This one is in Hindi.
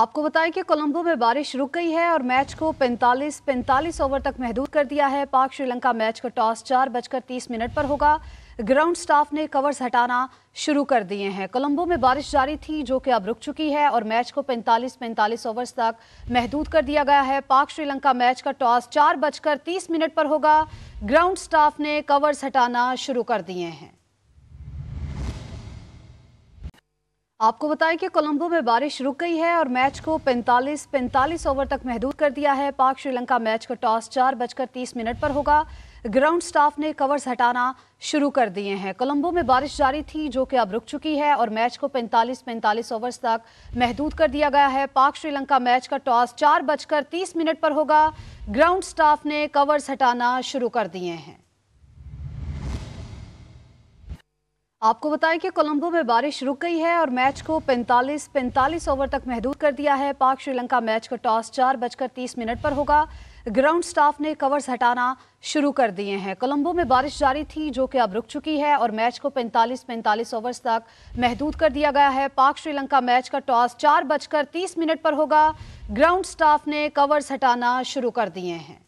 आपको बताएं कि कोलंबो में बारिश रुक गई है और मैच को 45 45 ओवर तक महदूद कर दिया है पाक श्रीलंका मैच का टॉस चार बजकर तीस मिनट पर होगा ग्राउंड स्टाफ ने कवर्स हटाना शुरू कर दिए हैं कोलंबो में बारिश जारी थी जो कि अब रुक चुकी है और मैच को 45 45 ओवर्स तक महदूद कर दिया गया है पाक श्रीलंका मैच का टॉस चार बजकर तीस मिनट पर होगा ग्राउंड स्टाफ ने कवर्स हटाना शुरू कर दिए हैं आपको बताएं कि कोलंबो में बारिश रुक गई है और मैच को 45 45 ओवर तक महदूद कर दिया है पाक श्रीलंका मैच का टॉस चार बजकर तीस मिनट पर होगा ग्राउंड स्टाफ ने कवर्स हटाना शुरू कर दिए हैं कोलंबो में बारिश जारी थी जो कि अब रुक चुकी है और मैच को 45 45 ओवर्स तक महदूद कर दिया गया है पाक श्रीलंका मैच का टॉस चार बजकर तीस मिनट पर होगा ग्राउंड स्टाफ ने कवर्स हटाना शुरू कर दिए हैं आपको बताएं कि कोलंबो में बारिश रुक गई है और मैच को 45 45 ओवर तक महदूद कर दिया है पाक श्रीलंका मैच का टॉस चार बजकर तीस मिनट पर होगा ग्राउंड स्टाफ ने कवर्स हटाना शुरू कर दिए हैं कोलंबो में बारिश जारी थी जो कि अब रुक चुकी है और मैच को 45-45 ओवर्स तक महदूद कर दिया गया है पाक श्रीलंका मैच का टॉस चार बजकर तीस मिनट पर होगा ग्राउंड स्टाफ ने कवर्स हटाना शुरू कर दिए हैं